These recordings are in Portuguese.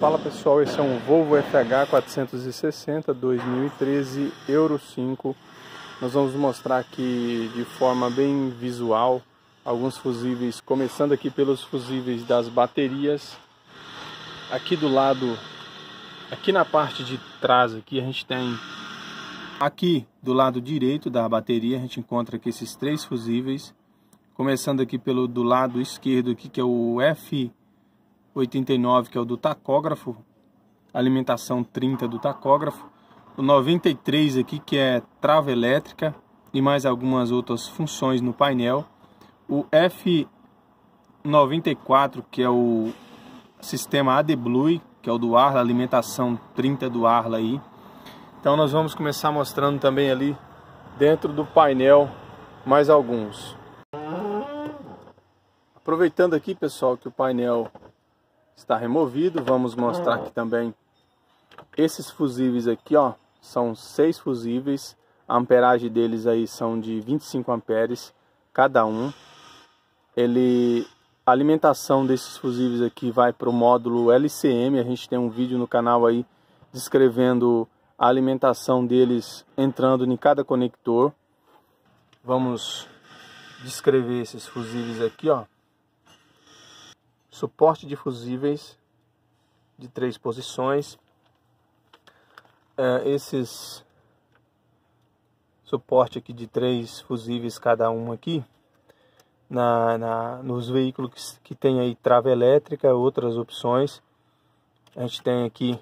Fala pessoal, esse é um Volvo FH 460 2013 Euro 5. Nós vamos mostrar aqui de forma bem visual alguns fusíveis, começando aqui pelos fusíveis das baterias. Aqui do lado, aqui na parte de trás aqui a gente tem aqui do lado direito da bateria a gente encontra aqui esses três fusíveis. Começando aqui pelo do lado esquerdo aqui que é o F 89, que é o do tacógrafo, alimentação 30 do tacógrafo, o 93 aqui, que é trava elétrica e mais algumas outras funções no painel, o F94, que é o sistema AdBlue, que é o do Arla, alimentação 30 do Arla aí. Então nós vamos começar mostrando também ali dentro do painel mais alguns. Aproveitando aqui, pessoal, que o painel está removido. Vamos mostrar aqui também esses fusíveis aqui, ó. São seis fusíveis. A amperagem deles aí são de 25 amperes cada um. Ele a alimentação desses fusíveis aqui vai para o módulo LCM. A gente tem um vídeo no canal aí descrevendo a alimentação deles entrando em cada conector. Vamos descrever esses fusíveis aqui, ó suporte de fusíveis de três posições. É, esses suporte aqui de três fusíveis cada um aqui na, na nos veículos que, que tem aí trava elétrica outras opções a gente tem aqui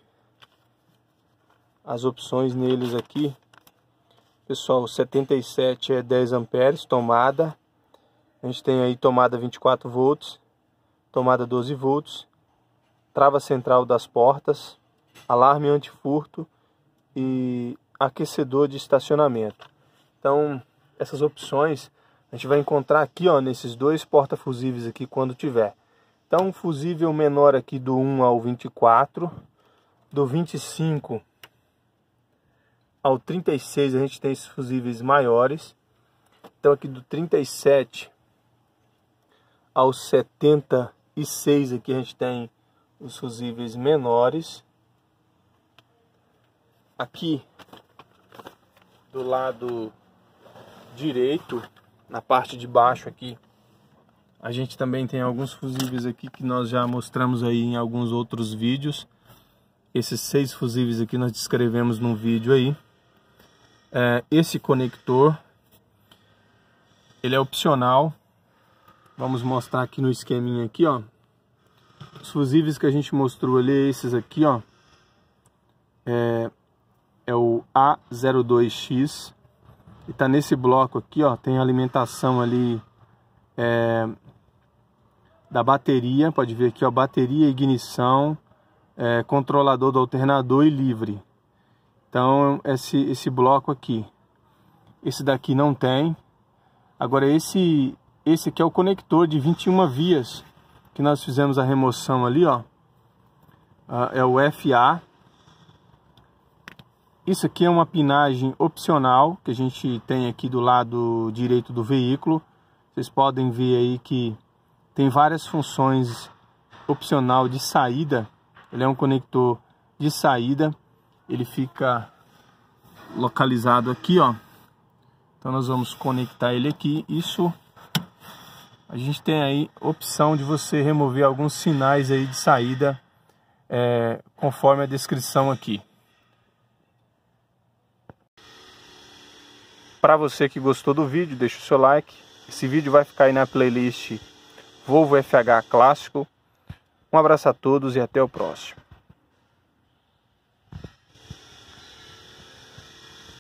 as opções neles aqui pessoal 77 é 10 amperes tomada a gente tem aí tomada 24 volts tomada 12 volts, trava central das portas, alarme antifurto e aquecedor de estacionamento. Então, essas opções a gente vai encontrar aqui, ó, nesses dois porta-fusíveis aqui quando tiver. Então, um fusível menor aqui do 1 ao 24, do 25 ao 36 a gente tem esses fusíveis maiores. Então aqui do 37 ao 70 e 6 aqui a gente tem os fusíveis menores. Aqui do lado direito, na parte de baixo aqui, a gente também tem alguns fusíveis aqui que nós já mostramos aí em alguns outros vídeos. Esses seis fusíveis aqui nós descrevemos num vídeo aí. É, esse conector, ele é opcional, Vamos mostrar aqui no esqueminha aqui, ó. Os fusíveis que a gente mostrou ali, é esses aqui, ó. É, é o A02X. E tá nesse bloco aqui, ó. Tem alimentação ali é, da bateria. Pode ver aqui, ó. Bateria, ignição, é, controlador do alternador e livre. Então, esse, esse bloco aqui. Esse daqui não tem. Agora, esse esse aqui é o conector de 21 vias que nós fizemos a remoção ali, ó. Ah, é o FA. Isso aqui é uma pinagem opcional que a gente tem aqui do lado direito do veículo. Vocês podem ver aí que tem várias funções opcional de saída. Ele é um conector de saída. Ele fica localizado aqui, ó. Então nós vamos conectar ele aqui. Isso a gente tem aí opção de você remover alguns sinais aí de saída é, conforme a descrição aqui. Para você que gostou do vídeo, deixa o seu like. Esse vídeo vai ficar aí na playlist Volvo FH Clássico. Um abraço a todos e até o próximo.